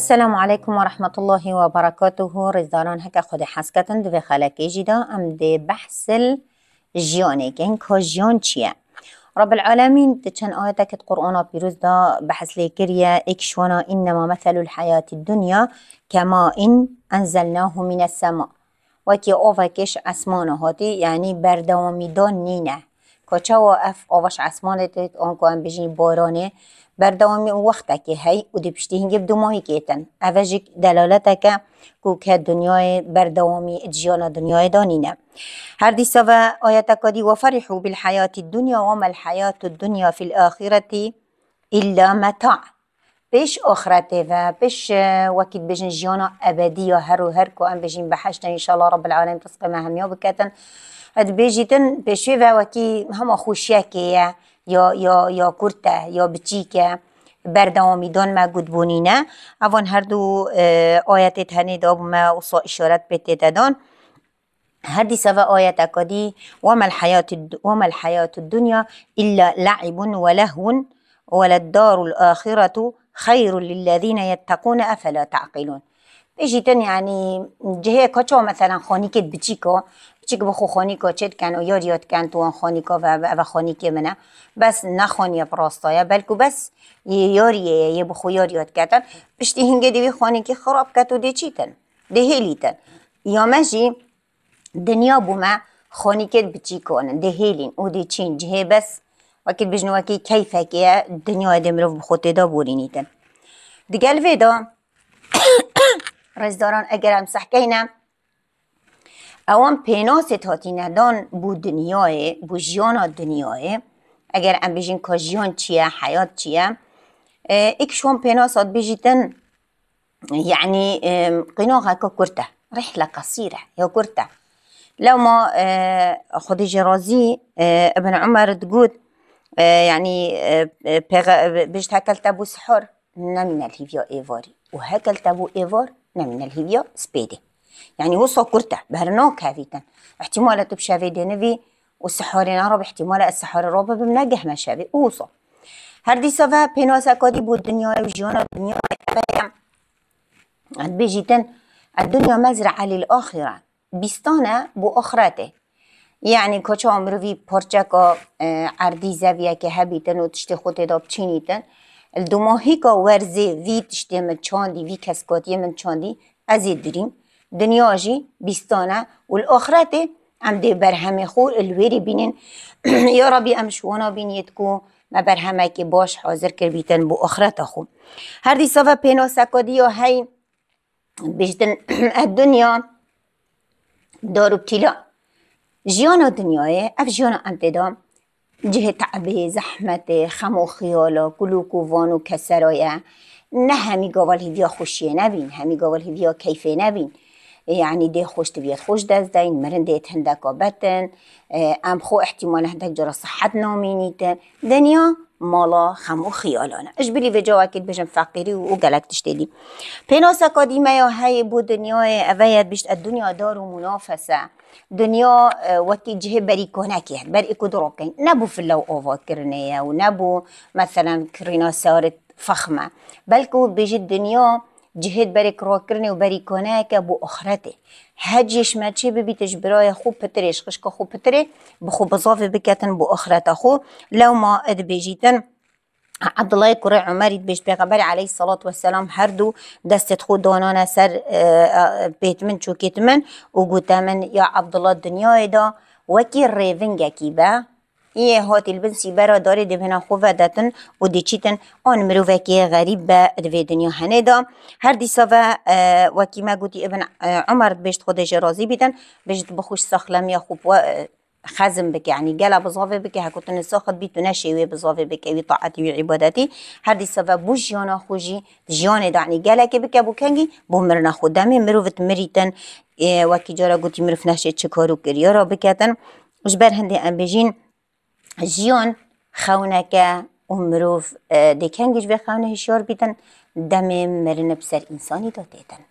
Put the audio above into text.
السلام عليكم ورحمة الله وبركاته رزداران هكا خود حسكتن دو خلاكي جدا ام دي بحث الجيوني كين كو جيون چيه رب العالمين تشن آياتك القرآن بيروز دا بحث لي كريا اكشونا انما مثل الحياة الدنيا كما ان انزلناه من السماء وكي اوفكش اسمانه هاتي يعني بردوامي دان نينه كچا اف اوش اسمانه تت آنكو ام بجين بارانه بردوامی دوامی وقت که هی او دی پشتی هنگی بدو کیتن اوه دلالت که که دنیای بردوامی اجیانا جیانا دنیای دانینه هر دیسا و آیت کادی و فرحو بالحیات الدنیا و مل حیات الدنیا فی الاخیرتی الا متاع پیش آخرته و پیش وقت بجن جیانا ابدی یا هر و هر که ام بجن بحشت انشاءالله رب العالمین رزق ما همیو بکتن اد بيجيتن بشوي واكي هما خوشياكي یا یا یا کورته یا بچیکه بردوامی دان ما گود بونینه اوان هر دو اه، آیت تنه داب ما اصا اشارت بته دان هر دي سوا آية تكادي وما الحياة وما الحياة الدنيا إلا لعب ولهو وللدار الآخرة خير للذين يتقون أفلا تعقلون یعنی یعنی کچه ها مثلا بچی که که بچی که بخو که چید کن و کن تو آن توان که و و که منه بس نخانی پرستایه بلکو بس یه یاریه یه بخو یاد یاد کتن پشتی هنگه خانی که خراب کاتو دی چیتن دی هیلیتن دنیا بومه خانی که بچی بچیکان دی هیلین او دی چین جهه بس وکی بجنو کیفه که دنیا دنیا دمرو بخوتی دا بورینیتن دیگل ویدا ڕێزداران ئەگەرم اوان ئەوان پێناسێت هاتیینەدان بو دنیاێ بو جیان دنیاێ اگر ام بژین که جیان چیه حیات چیه ایک شوان پیناسات بژیتن یعنی که کرته، رحله قصیره یا کرته. لو ما خودی ابن عمر عمر گوت یعنی بیشتر هەکەلتە بوو سحر نەمینە یا ایواری و هەکەلتە ابو ایوار namina الهيبيا سبيدي يعني هو كرتا بهرنوك هافيتن احتمال تب شافي دينفي والسحوري نهرب احتمال السحوري روبا بمناقه ما شافي وصو هردي صفا بينوسا كودي بو الدنيا وجيونا دنيا عند بيجيتن الدنيا مزرعة للآخرة بيستانا بو أخراته يعني كوچا عمرو في بورچاكا اه، عردي زاوية كهابيتن وتشتي خوتي داب که ورزه وی تشتی من چاندی وی کسکاتی من چاندی ازی دریم دنیا جی بیستانه و آخرت ام دی برهم خور الویری بینن یا ربی ام شوانا بینید کو ما همه که باش حاضر کر بیتن بو آخرت خو هر دی صافه پینا سکادی یا هی بجدن دنیا دارو بتیلا جیانا دنیای اف جیانا دیدام جه تعبه زحمت خم و خیالا گلوک و وان و کسرایه نه همی گاوال هیویا خوشیه نبین همی گاوال هیویا کیفه نبین یعنی ده خوش تبیت خوش دست دین مرن دیت هندک ام خو احتمال هندک جرا صحت نامینیتن دنیا مالا همو خیالانه اش بلی جا وکید بشم فقیری و او گلک تشتیدی پیناس اکادیمه یا هی بو دنیا اوید بشت دنیا دار و منافسه دنیا وکی جه بری کنه بر ایکو دراب کن نبو فلو آوا کرنه و نبو مثلا کرینا سارت فخمه بلکه بجید دنیا جهد بری کرا کرنه و بری کنه که بو آخرته هجیش ما چه ببیتش برای خوب پترش خشک خوب پتره بخو بزاف بکتن بو آخرت خو لو ما اد بجیتن عبد الله كرة عمر بيش بيغبر عليه الصلاة والسلام هردو دست خو دانان سر بیت اه، اه، من چوکیت من وقوتا من يا عبد الله دنیای دا وكي الريفنجا کی با یه إيه هاتی البن سیبرا داره دبنا خوفه داتن و دیچیتن آن مرو وکی غریب به دوی دنیا هنه دا هر دیسا و وکی ما گوتی ابن آه، عمر بشت خودش راضی بیدن بشت بخوش سخلم یا خوب و آه، خزم یعنی بك هکوتن ساخت بی تو هكوت نساخد بيت نشي بزافي بك وطاعتي وعبادتي هذه سبب بو جيانا خوجي جيانا يعني قالك بك بو كانجي بو مرنا خدامي مروفت مريتن آه، وكي جارا قلت مرفناشي تشكارو كريارا بكاتن وجبر هندي ام بيجين جیان خونه که مرۆڤ به به خونه شور بیدن دمی مرنبسر انسانی داده دۆتێتن